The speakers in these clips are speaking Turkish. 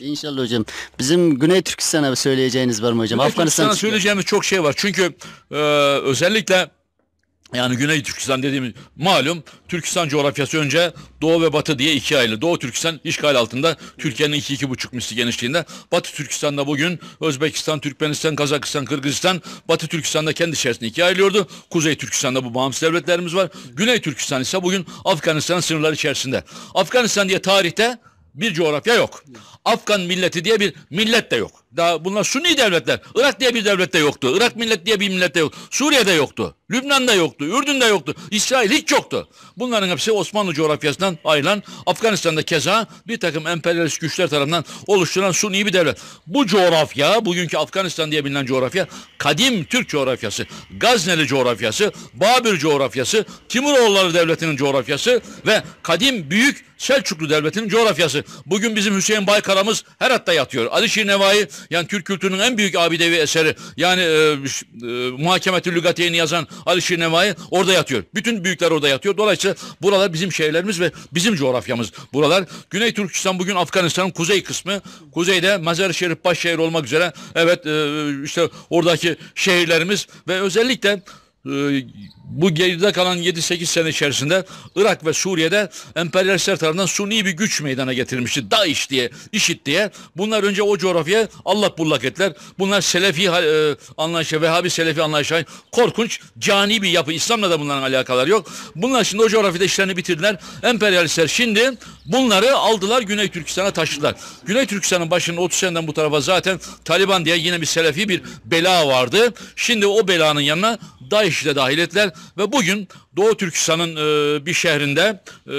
İnşallah hocam. Bizim Güney Türkistan'a söyleyeceğiniz var mı hocam? Güney Afganistan söyleyeceğimiz çok şey var. Çünkü e, özellikle yani Güney Türkistan dediğimiz malum Türkistan coğrafyası önce Doğu ve Batı diye ikiye ayrı. Doğu Türkistan işgal altında Türkiye'nin iki iki buçuk misli genişliğinde. Batı Türkistan'da bugün Özbekistan, Türkmenistan, Kazakistan, Kırgızistan, Batı Türkistan'da kendi içerisinde ikiye ayrılıyordu. Kuzey Türkistan'da bu bağımsız devletlerimiz var. Güney Türkistan ise bugün Afganistan'ın sınırları içerisinde. Afganistan diye tarihte bir coğrafya yok. Afgan milleti diye bir millet de yok. Daha bunlar Sünni devletler. Irak diye bir devlet de yoktu. Irak millet diye bir millet de yoktu. Suriye'de yoktu. Lübnan'da yoktu. Ürdün'de yoktu. İsrail hiç yoktu. Bunların hepsi Osmanlı coğrafyasından ayrılan Afganistan'da keza bir takım emperyalist güçler tarafından oluşturulan Sünni bir devlet. Bu coğrafya, bugünkü Afganistan diye bilinen coğrafya, kadim Türk coğrafyası, Gazneli coğrafyası, Babür coğrafyası, Timuroğulları devletinin coğrafyası ve kadim büyük Selçuklu devletinin coğrafyası. Bugün bizim Hüseyin Baykaramız Herat'ta yatıyor. Ali Şirnevai yani Türk kültürünün en büyük abidevi eseri yani e, e, muhakemetü lügateyni yazan Ali Nevai orada yatıyor. Bütün büyükler orada yatıyor. Dolayısıyla buralar bizim şehirlerimiz ve bizim coğrafyamız buralar. Güney Türkistan bugün Afganistan'ın kuzey kısmı. Kuzeyde Mazar-ı Şerif baş şehir olmak üzere evet e, işte oradaki şehirlerimiz ve özellikle ee, bu geride kalan 7-8 sene içerisinde Irak ve Suriye'de emperyalistler tarafından suni bir güç meydana getirilmişti. DAEŞ diye, işit diye. Bunlar önce o coğrafyaya Allah bullak ettiler. Bunlar Selefi e, anlayışı, Vehhabi Selefi anlayışı korkunç, cani bir yapı. İslam'la da bunların alakaları yok. Bunlar şimdi o coğrafyada işlerini bitirdiler. Emperyalistler şimdi bunları aldılar Güney Türkistan'a taşıdılar. Güney Türkistan'ın başının 30 seneden bu tarafa zaten Taliban diye yine bir Selefi bir bela vardı. Şimdi o belanın yanına DAEŞ'i de dahil ettiler ve bugün Doğu Türkistan'ın e, bir şehrinde e,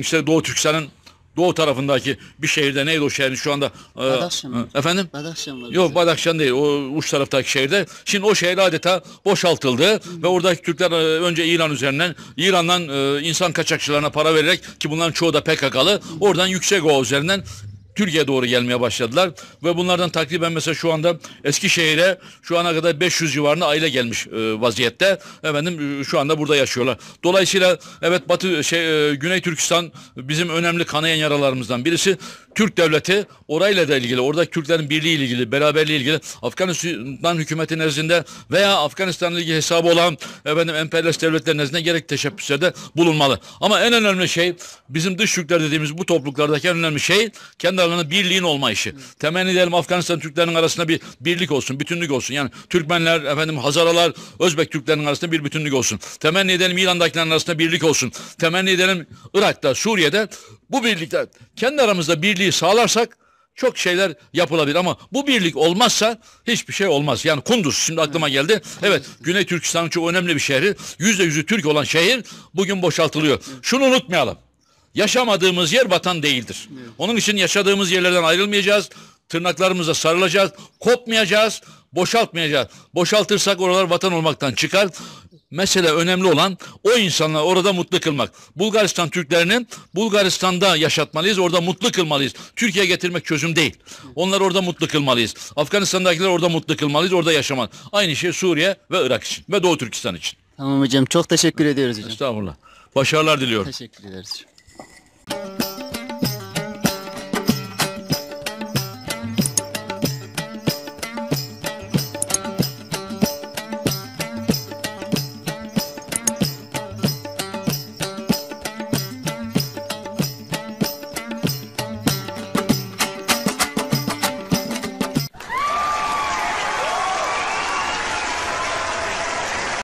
işte Doğu Türkistan'ın Doğu tarafındaki bir şehirde neydi o şehrin şu anda? E, e Efendim? Badakhşan mı? Yok Badakhşan değil. O uç taraftaki şehirde. Şimdi o şehir adeta boşaltıldı Hı. ve oradaki Türkler e, önce İran üzerinden İran'dan e, insan kaçakçılarına para vererek ki bunların çoğu da PKK'lı oradan Yüksekova'ya üzerinden Türkiye'ye doğru gelmeye başladılar ve bunlardan takriben mesela şu anda Eskişehir'e şu ana kadar 500 civarında aile gelmiş e, vaziyette. Efendim e, şu anda burada yaşıyorlar. Dolayısıyla evet Batı şey e, Güney Türkistan bizim önemli kanayan yaralarımızdan birisi. Türk devleti orayla da ilgili, orada Kürtlerin birliği ile ilgili, beraberliği ilgili Afganistan hükümeti nezdinde veya Afganistan'la ilgili hesabı olan efendim emperyalist devletler nezdinde gerek teşebbüslerde bulunmalı. Ama en önemli şey bizim dış Türkler dediğimiz bu topluluklardaki en önemli şey kendi aralarında birliğin olma işi. Temenni edelim Afganistan Türklerinin arasında bir birlik olsun, bütünlük olsun. Yani Türkmenler, efendim Hazaralar, Özbek Türklerinin arasında bir bütünlük olsun. Temenni edelim İran'dakilerin arasında birlik olsun. Temenni edelim Irak'ta, Suriye'de bu birlikte kendi aramızda birlik birliği sağlarsak çok şeyler yapılabilir ama bu birlik olmazsa hiçbir şey olmaz. Yani Kunduz şimdi aklıma geldi. Evet Güney Türkistan'ın çok önemli bir şehri. Yüzde yüzü Türk olan şehir bugün boşaltılıyor. Şunu unutmayalım. Yaşamadığımız yer vatan değildir. Onun için yaşadığımız yerlerden ayrılmayacağız. Tırnaklarımıza sarılacağız. Kopmayacağız. Boşaltmayacağız. Boşaltırsak oralar vatan olmaktan çıkar. Mesele önemli olan o insanları orada mutlu kılmak. Bulgaristan Türklerinin Bulgaristan'da yaşatmalıyız, orada mutlu kılmalıyız. Türkiye getirmek çözüm değil. Onları orada mutlu kılmalıyız. Afganistan'dakiler orada mutlu kılmalıyız, orada yaşamalı. Aynı şey Suriye ve Irak için ve Doğu Türkistan için. Tamam hocam, çok teşekkür ediyoruz hocam. Estağfurullah. Başarılar diliyorum. Teşekkür ederiz hocam.